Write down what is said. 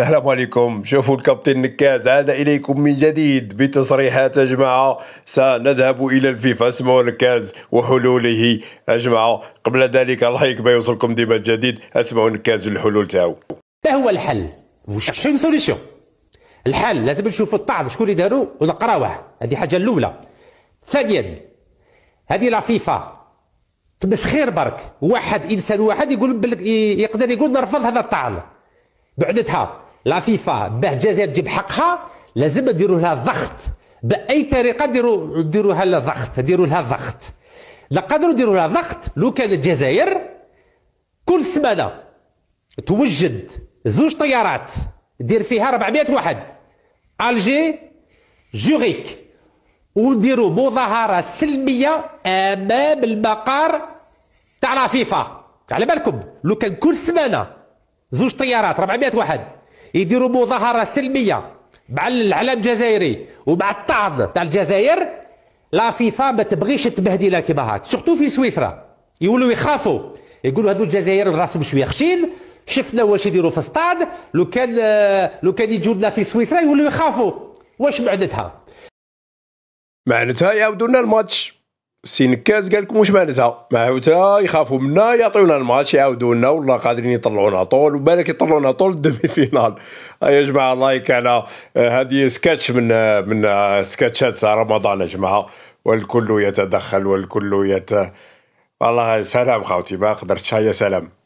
السلام عليكم شوفوا الكابتن نكاز عاد اليكم من جديد بتصريحات يا جماعه سنذهب الى الفيفا اسمه نكاز وحلوله أجمع قبل ذلك الله يكبر يوصلكم ديما الجديد اسمه نكاز الحلول تاعو ما هو الحل واش سوليسيون الحل لازم نشوفوا الطعن شكون اللي داروا ونقراوه هذه حاجه الاولى ثانيا هذه لا فيفا تمسخير برك واحد انسان واحد يقول يقدر يقول نرفض هذا الطعن بعدتها لا فيفا باه الجزائر تجيب حقها لازم ديروا لها ضغط باي طريقه ديروا ديروا لها ضغط ديروا لها ضغط لا قدروا ديروا لها ضغط لو كان الجزائر كل سمانه توجد زوج طيارات دير فيها 400 واحد الجي جوريك وديروا مظاهره سلميه امام المقر تاع لا فيفا على بالكم لو كان كل سمانه زوج طيارات 400 واحد يديروا مظاهره سلميه مع العلم الجزائري ومع الطعن تاع الجزائر لا فيفا ما تبغيش تبهدلها كيما هاك سورتو في سويسرا يولوا يخافوا يقولوا هذو الجزائر راسهم شويه خشين شفنا واش يديروا في الصطاد لو كان آه، لو كان يجوا لنا في سويسرا يولوا يخافوا واش معناتها معناتها يعاودوا لنا الماتش سي نكاز قال لكم واش معناتها معناتها يخافوا منا يعطيونا الماتش يعاودونا والله قادرين يطلعونا طول وبالك يطلعونا طول الدمي فينال آه، يا جماعه لايك على آه، هذه سكتش من من سكتشات رمضان يا جماعه والكل يتدخل والكل يت والله سلام خاوتي ما قدرتش يا سلام